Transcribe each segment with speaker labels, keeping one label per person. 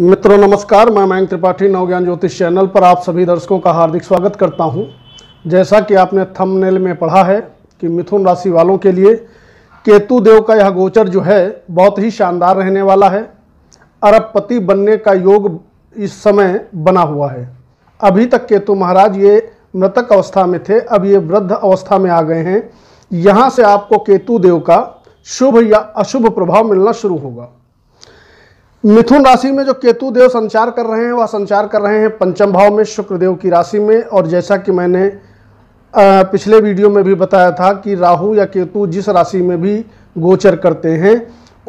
Speaker 1: मित्रों नमस्कार मैं मयंक त्रिपाठी नवज्ञान ज्योतिष चैनल पर आप सभी दर्शकों का हार्दिक स्वागत करता हूं जैसा कि आपने थंबनेल में पढ़ा है कि मिथुन राशि वालों के लिए केतु देव का यह गोचर जो है बहुत ही शानदार रहने वाला है अरबपति बनने का योग इस समय बना हुआ है अभी तक केतु महाराज ये मृतक अवस्था में थे अब ये वृद्ध अवस्था में आ गए हैं यहाँ से आपको केतु देव का शुभ या अशुभ प्रभाव मिलना शुरू होगा मिथुन राशि में जो केतु देव संचार कर रहे हैं वह संचार कर रहे हैं पंचम भाव में शुक्रदेव की राशि में और जैसा कि मैंने पिछले वीडियो में भी बताया था कि राहु या केतु जिस राशि में भी गोचर करते हैं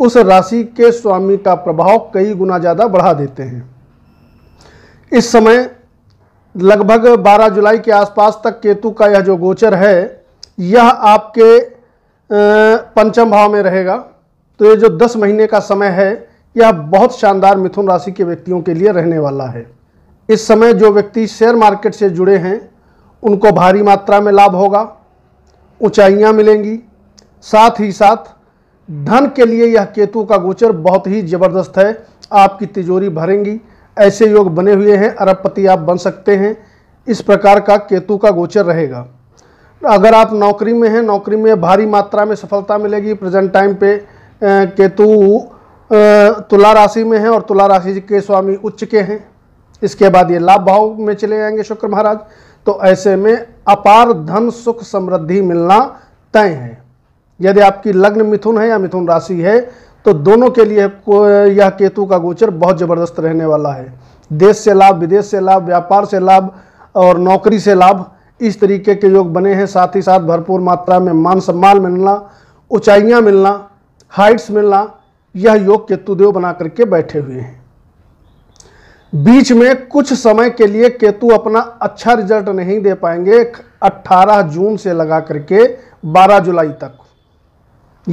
Speaker 1: उस राशि के स्वामी का प्रभाव कई गुना ज़्यादा बढ़ा देते हैं इस समय लगभग 12 जुलाई के आसपास तक केतु का यह जो गोचर है यह आपके पंचम भाव में रहेगा तो ये जो 10 महीने का समय है यह बहुत शानदार मिथुन राशि के व्यक्तियों के लिए रहने वाला है इस समय जो व्यक्ति शेयर मार्केट से जुड़े हैं उनको भारी मात्रा में लाभ होगा ऊंचाइयां मिलेंगी साथ ही साथ धन के लिए यह केतु का गोचर बहुत ही ज़बरदस्त है आपकी तिजोरी भरेंगी ऐसे योग बने हुए हैं अरबपति आप बन सकते हैं इस प्रकार का केतु का गोचर रहेगा अगर आप नौकरी में हैं नौकरी में भारी मात्रा में सफलता मिलेगी प्रेजेंट टाइम पे केतु तुला राशि में है और तुला राशि के स्वामी उच्च के हैं इसके बाद ये लाभ भाव में चले जाएंगे शुक्र महाराज तो ऐसे में अपार धन सुख समृद्धि मिलना तय है यदि आपकी लग्न मिथुन है या मिथुन राशि है तो दोनों के लिए यह केतु का गोचर बहुत ज़बरदस्त रहने वाला है देश से लाभ विदेश से लाभ व्यापार से लाभ और नौकरी से लाभ इस तरीके के योग बने हैं साथ ही साथ भरपूर मात्रा में मान सम्मान मिलना ऊंचाइयाँ मिलना हाइट्स मिलना यह योग केतुदेव बना करके बैठे हुए हैं बीच में कुछ समय के लिए केतु अपना अच्छा रिजल्ट नहीं दे पाएंगे 18 जून से लगा करके 12 जुलाई तक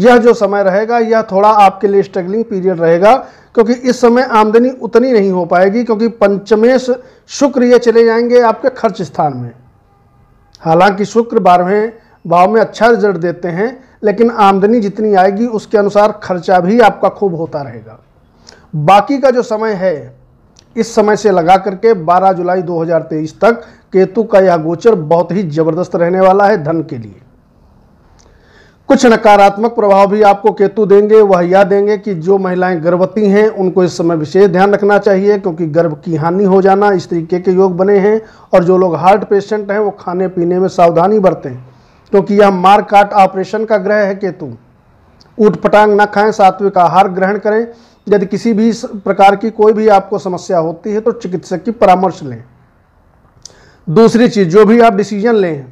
Speaker 1: यह जो समय रहेगा यह थोड़ा आपके लिए स्ट्रगलिंग पीरियड रहेगा क्योंकि इस समय आमदनी उतनी नहीं हो पाएगी क्योंकि पंचमेश शुक्र ये चले जाएंगे आपके खर्च स्थान में हालांकि शुक्र बारहवें भाव में अच्छा रिजल्ट देते हैं लेकिन आमदनी जितनी आएगी उसके अनुसार खर्चा भी आपका खूब होता रहेगा बाकी का जो समय है इस समय से लगा करके 12 जुलाई 2023 तक केतु का यह गोचर बहुत ही जबरदस्त रहने वाला है धन के लिए कुछ नकारात्मक प्रभाव भी आपको केतु देंगे वह यह देंगे कि जो महिलाएं गर्भवती हैं उनको इस समय विशेष ध्यान रखना चाहिए क्योंकि गर्भ की हानि हो जाना इस तरीके के योग बने हैं और जो लोग हार्ट पेशेंट हैं वो खाने पीने में सावधानी बरतें क्योंकि यह मार काट ऑपरेशन का ग्रह है केतु ऊट पटांग न खाएं सात्विक आहार ग्रहण करें यदि किसी भी प्रकार की कोई भी आपको समस्या होती है तो चिकित्सक की परामर्श लें दूसरी चीज़ जो भी आप डिसीजन लें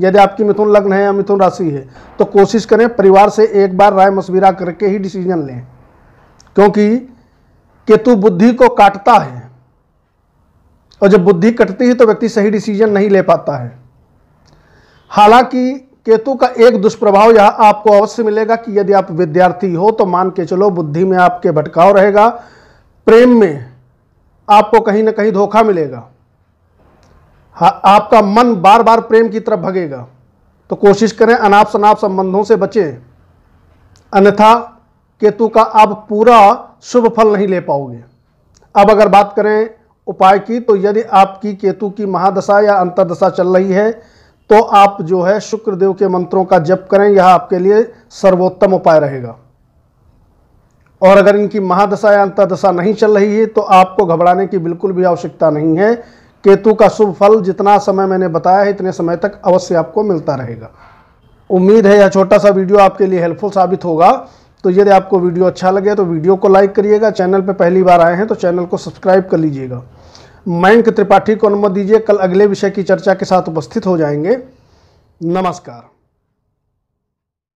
Speaker 1: यदि आपकी मिथुन लग्न है या मिथुन राशि है तो कोशिश करें परिवार से एक बार राय मशविरा करके ही डिसीजन लें क्योंकि केतु बुद्धि को काटता है और जब बुद्धि कटती है तो व्यक्ति सही डिसीजन नहीं ले पाता है हालांकि केतु का एक दुष्प्रभाव यह आपको अवश्य मिलेगा कि यदि आप विद्यार्थी हो तो मान के चलो बुद्धि में आपके भटकाव रहेगा प्रेम में आपको कहीं ना कहीं धोखा मिलेगा आपका मन बार बार प्रेम की तरफ भगेगा तो कोशिश करें अनाप शनाप संबंधों से बचें अन्यथा केतु का आप पूरा शुभ फल नहीं ले पाओगे अब अगर बात करें उपाय की तो यदि आपकी केतु की महादशा या अंतरदशा चल रही है तो आप जो है शुक्रदेव के मंत्रों का जप करें यह आपके लिए सर्वोत्तम उपाय रहेगा और अगर इनकी महादशा या अंतरदशा नहीं चल रही है तो आपको घबराने की बिल्कुल भी आवश्यकता नहीं है केतु का शुभ फल जितना समय मैंने बताया है इतने समय तक अवश्य आपको मिलता रहेगा उम्मीद है यह छोटा सा वीडियो आपके लिए हेल्पफुल साबित होगा तो यदि आपको वीडियो अच्छा लगे तो वीडियो को लाइक करिएगा चैनल पर पहली बार आए हैं तो चैनल को सब्सक्राइब कर लीजिएगा मयंक त्रिपाठी को अनुमति दीजिए कल अगले विषय की चर्चा के साथ उपस्थित हो जाएंगे नमस्कार